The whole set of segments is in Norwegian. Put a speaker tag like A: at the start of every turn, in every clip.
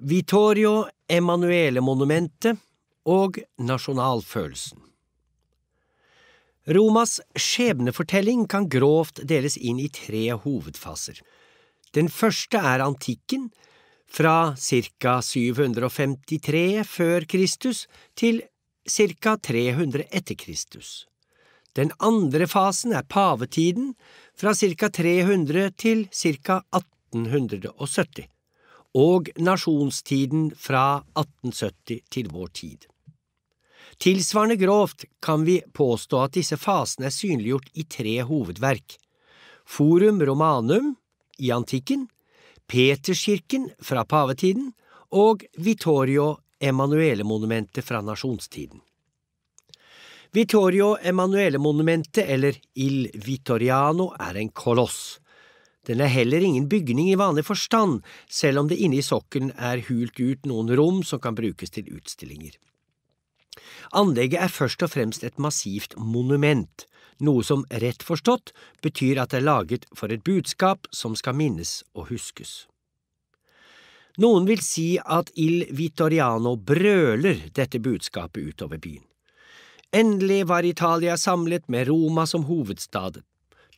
A: Vittorio Emanuele-monumentet og nasjonalfølelsen. Romas skjebnefortelling kan grovt deles inn i tre hovedfaser. Den første er antikken, fra ca. 753 før Kristus til ca. 300 etter Kristus. Den andre fasen er pavetiden, fra ca. 300 til ca. 1870 og nasjonstiden fra 1870 til vår tid. Tilsvarende grovt kan vi påstå at disse fasene er synliggjort i tre hovedverk. Forum Romanum i antikken, Peterskirken fra pavetiden og Vittorio Emanuele-monumentet fra nasjonstiden. Vittorio Emanuele-monumentet, eller Il Vittoriano, er en koloss den er heller ingen bygning i vanlig forstand, selv om det inne i sokkelen er hult ut noen rom som kan brukes til utstillinger. Anlegget er først og fremst et massivt monument, noe som rett forstått betyr at det er laget for et budskap som skal minnes og huskes. Noen vil si at Il Vittoriano brøler dette budskapet utover byen. Endelig var Italia samlet med Roma som hovedstad,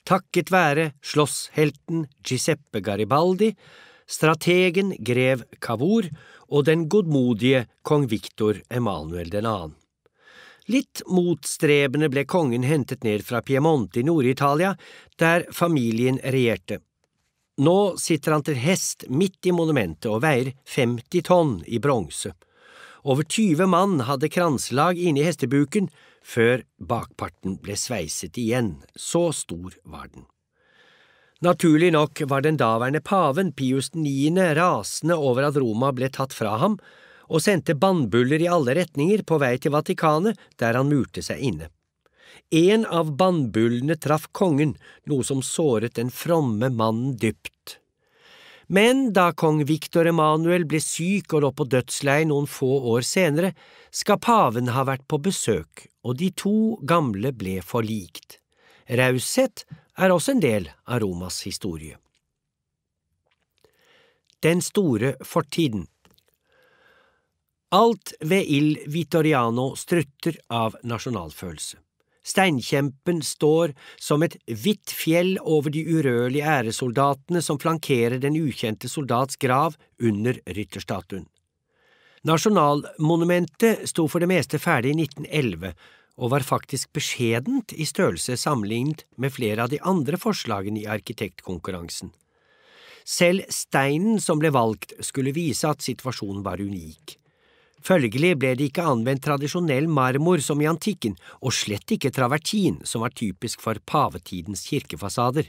A: takket være slåsshelten Giuseppe Garibaldi, strategen grev Cavour og den godmodige kong Viktor Emanuel 2. Litt motstrebende ble kongen hentet ned fra Piemonte i Nord-Italia, der familien regjerte. Nå sitter han til hest midt i monumentet og veier 50 tonn i bronse. Over 20 mann hadde kranselag inni hestebuken før bakparten ble sveiset igjen, så stor var den. Naturlig nok var den daværende paven, Pius 9., rasende over at Roma ble tatt fra ham, og sendte bannbuller i alle retninger på vei til Vatikanet, der han murte seg inne. En av bannbullene traff kongen, noe som såret den fromme mannen dypt. Men da kong Viktor Emanuel ble syk og lå på dødsleiet noen få år senere, skal paven ha vært på besøk, og de to gamle ble forlikt. Raushet er også en del av Romas historie. Den store fortiden Alt ved Il Vittoriano strutter av nasjonalfølelse. Steinkjempen står som et hvitt fjell over de urørlige æresoldatene som flankerer den ukjente soldats grav under rytterstatuen. Nasjonalmonumentet sto for det meste ferdig i 1911 og var faktisk beskjedent i størrelse sammenlignet med flere av de andre forslagene i arkitektkonkurransen. Selv steinen som ble valgt, skulle vise at situasjonen var unik. Følgelig ble det ikke anvendt tradisjonell marmor som i antikken, og slett ikke travertin, som var typisk for pavetidens kirkefasader.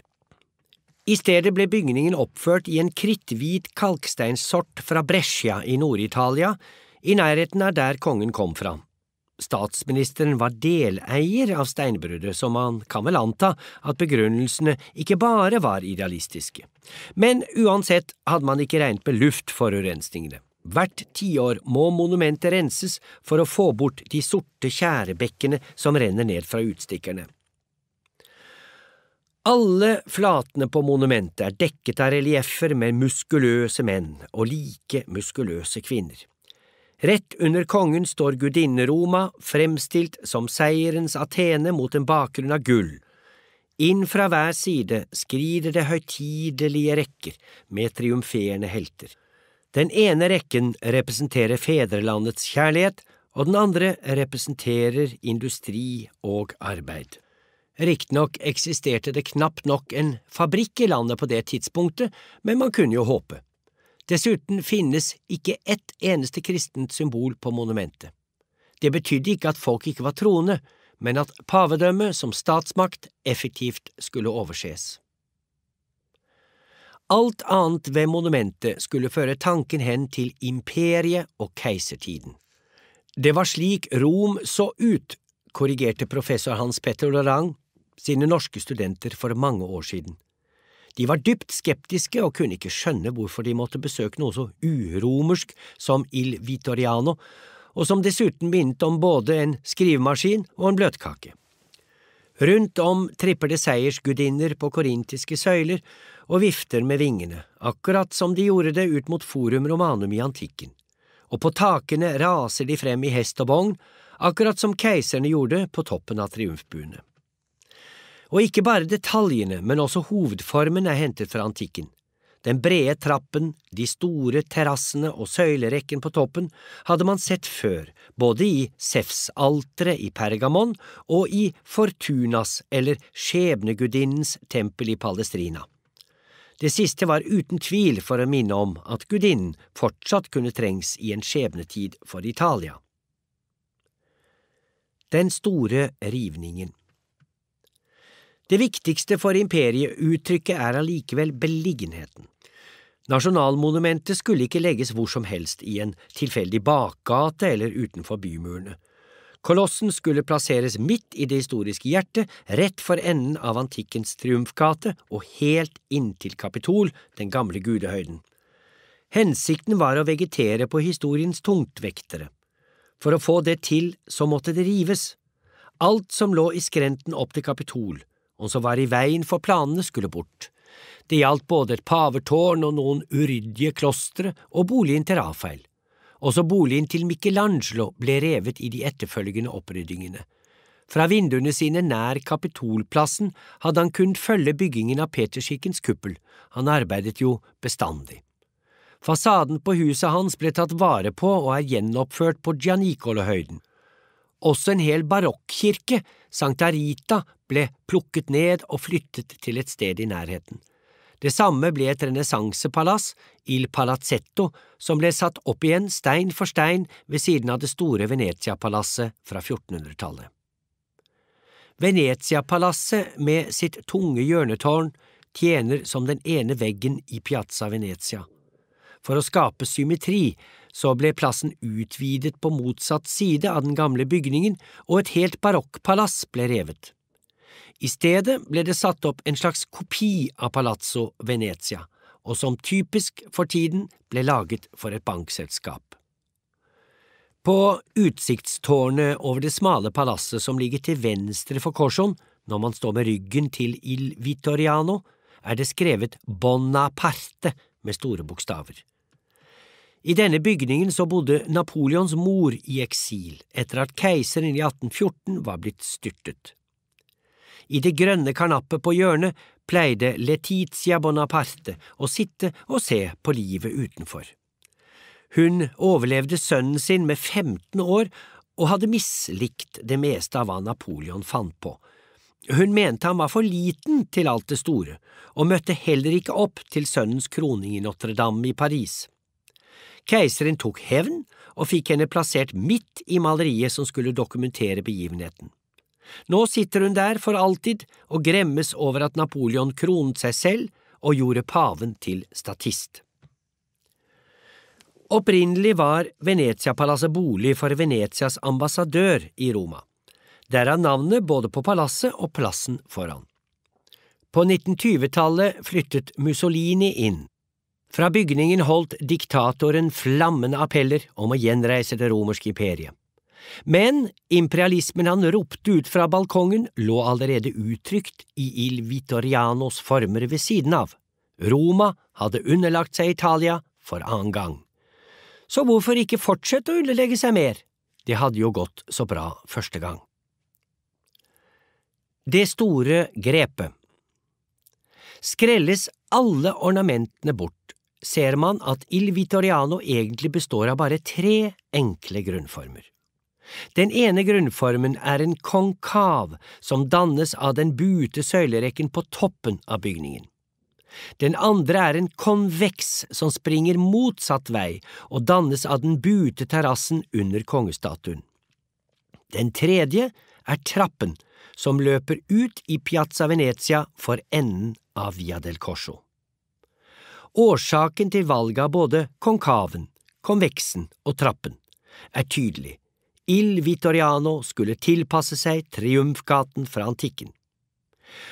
A: I stedet ble bygningen oppført i en kritthvit kalksteinsort fra Brescia i Nord-Italia, i nærheten av der kongen kom fra. Statsministeren var deleier av steinbruddet, som man kan vel anta at begrunnelsene ikke bare var idealistiske. Men uansett hadde man ikke regnet med luftforurensningene. Hvert tiår må monumentet renses for å få bort de sorte tjærebekkene som renner ned fra utstikkerne. Alle flatene på monumentet er dekket av relieffer med muskuløse menn og like muskuløse kvinner. Rett under kongen står gudinne Roma, fremstilt som seierens Atene mot en bakgrunn av gull. Inn fra hver side skrider det høytidelige rekker med triumferende helter. Den ene rekken representerer fedrelandets kjærlighet, og den andre representerer industri og arbeid. Riktignok eksisterte det knapt nok en fabrikk i landet på det tidspunktet, men man kunne jo håpe. Dessuten finnes ikke ett eneste kristent symbol på monumentet. Det betydde ikke at folk ikke var troende, men at pavedømmet som statsmakt effektivt skulle overses. Alt annet ved monumentet skulle føre tanken hen til imperiet og keisertiden. Det var slik Rom så ut, korrigerte professor Hans Petter Lorang sine norske studenter for mange år siden. De var dypt skeptiske og kunne ikke skjønne hvorfor de måtte besøke noe så uromersk som Il Vitoriano, og som dessuten minnet om både en skrivemaskin og en bløtkake. Rundt om tripper det seiersgudinner på korintiske søyler og vifter med vingene, akkurat som de gjorde det ut mot Forum Romanum i antikken. Og på takene raser de frem i hest og vogn, akkurat som keiserne gjorde på toppen av triumfbuene. Og ikke bare detaljene, men også hovedformen er hentet fra antikken den brede trappen, de store terrassene og søylerekken på toppen hadde man sett før, både i Sefsalteret i Pergamon og i Fortunas eller Skjebnegudinnens tempel i Palestrina. Det siste var uten tvil for å minne om at gudinnen fortsatt kunne trengs i en skjebnetid for Italia. Den store rivningen. Det viktigste for imperieuttrykket er allikevel beliggenheten. Nasjonalmonumentet skulle ikke legges hvor som helst i en tilfeldig bakgate eller utenfor bymurene. Kolossen skulle plasseres midt i det historiske hjertet, rett for enden av antikkens triumfgate og helt inntil Kapitol, den gamle gudehøyden. Hensikten var å vegetere på historiens tungtvektere. For å få det til, så måtte det rives. Alt som lå i skrenten opp til Kapitol, og som var i veien for planene, skulle bort. Det gjaldt både et pavetårn og noen uryddige klostre og boligen til Rafael. Også boligen til Michelangelo ble revet i de etterfølgende oppryddingene. Fra vinduene sine nær Kapitolplassen hadde han kunnet følge byggingen av Peterskikkens kuppel, han arbeidet jo bestandig. Fasaden på huset hans ble tatt vare på og er gjenoppført på Gianicolo-høyden. Også en hel barokkirke Sankta Rita ble plukket ned og flyttet til et sted i nærheten. Det samme ble et renessansepalass, Il Palazzetto, som ble satt opp igjen stein for stein ved siden av det store Venezia-palasset fra 1400-tallet. Venezia-palasset med sitt tunge hjørnetårn tjener som den ene veggen i Piazza Venezia. For å skape symmetri så ble plassen utvidet på motsatt side av den gamle bygningen, og et helt barokkpalass ble revet. I stedet ble det satt opp en slags kopi av Palazzo Venezia, og som typisk for tiden ble laget for et bankselskap. På utsiktstårnet over det smale palasset som ligger til venstre for Korson, når man står med ryggen til Il Vittoriano, er det skrevet Bonaparte med store bokstaver. I denne bygningen så bodde Napoleons mor i eksil etter at keiseren i 1814 var blitt styrtet. I det grønne kanappet på hjørnet pleide Letizia Bonaparte å sitte og se på livet utenfor. Hun overlevde sønnen sin med 15 år og hadde mislikt det meste av hva Napoleon fant på. Hun mente han var for liten til alt det store, og møtte heller ikke opp til sønnens kroning i Notre-Dame i Paris. Keiseren tok hevn og fikk henne plassert midt i maleriet som skulle dokumentere begivenheten. Nå sitter hun der for alltid og gremmes over at Napoleon kronet seg selv og gjorde paven til statist. Opprinnelig var Venezia-palasset bolig for Venezias ambassadør i Roma, derav navnet både på palasset og plassen foran. På 1920-tallet flyttet Mussolini inn, fra bygningen holdt diktatoren flammende appeller om å gjenreise det romerske imperiet. Men imperialismen han ropte ut fra balkongen, lå allerede uttrykt i Il Vittorianos former ved siden av. Roma hadde underlagt seg Italia for annen gang. Så hvorfor ikke fortsette å underlegge seg mer? Det hadde jo gått så bra første gang. Det store grepet Skrelles alle ornamentene bort, ser man at Il Vitoriano egentlig består av bare tre enkle grunnformer. Den ene grunnformen er en konkav som dannes av den buete søylerekken på toppen av bygningen. Den andre er en konveks som springer motsatt vei og dannes av den buete terrassen under kongestatuen. Den tredje er trappen, som løper ut i Piazza Venezia for enden av Via del Corso. Årsaken til valget av både konkaven, konveksen og trappen er tydelig. Il Vittoriano skulle tilpasse seg Triumfgaten fra antikken.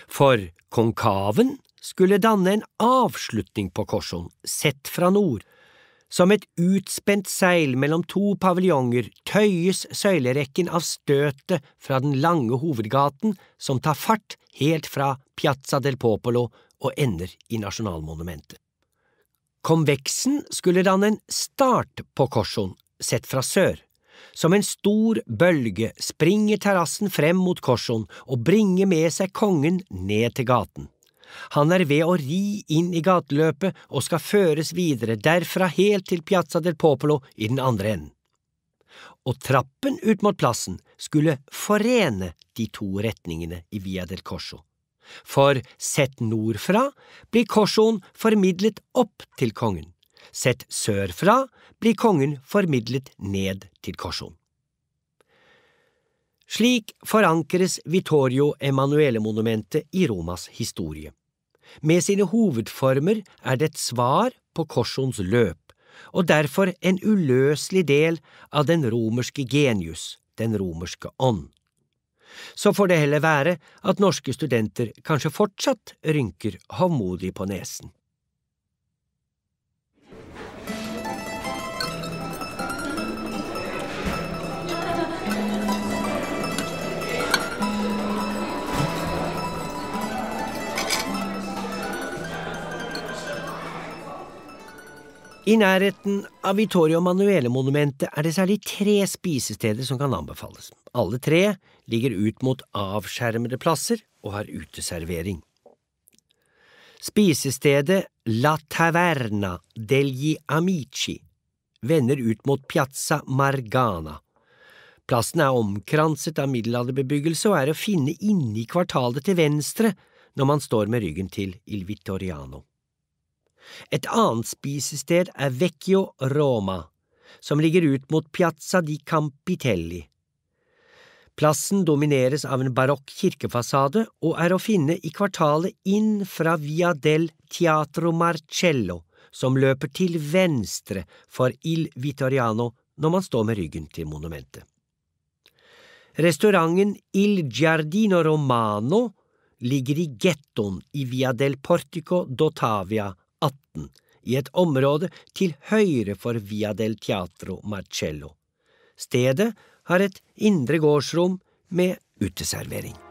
A: For konkaven skulle danne en avslutning på Korson, sett fra nord. Som et utspent seil mellom to paviljonger tøyes søylerekken av støtet fra den lange hovedgaten som tar fart helt fra Piazza del Popolo og ender i Nasjonalmonumentet. Konveksen skulle danne en start på Korson, sett fra sør. Som en stor bølge springer terrassen frem mot Korson og bringer med seg kongen ned til gaten. Han er ved å ri inn i gateløpet og skal føres videre derfra helt til Piazza del Popolo i den andre enden. Og trappen ut mot plassen skulle forene de to retningene i Via del Corso. For sett nordfra blir Korson formidlet opp til kongen, sett sørfra blir kongen formidlet ned til Korson. Slik forankres Vittorio Emanuele-monumentet i Romas historie. Med sine hovedformer er det et svar på Korsons løp, og derfor en uløselig del av den romerske genius, den romerske ånd. Så får det heller være at norske studenter kanskje fortsatt rynker hovmodig på nesen. I nærheten av Vittorio Manuele-monumentet er det særlig tre spisesteder som kan anbefales. Alle tre ligger ut mot avskjermede plasser og har uteservering. Spisestedet La Taverna degli Amici vender ut mot Piazza Margana. Plassen er omkranset av middelalderbebyggelse og er å finne inne i kvartalet til venstre når man står med ryggen til Il Vittoriano. Et annet spisested er Vecchio Roma, som ligger ut mot Piazza di Campitelli. Plassen domineres av en barokk kirkefasade og er å finne i kvartalet inn fra Via del Teatro Marcello, som løper til venstre for Il Vitoriano når man står med ryggen til monumentet. Restauranten Il Giardino Romano ligger i gettoen i Via del Portico d'Otavia, 18, i et område til høyre for Via del Teatro Marcello. Stedet har et indre gårdsrom med uteservering.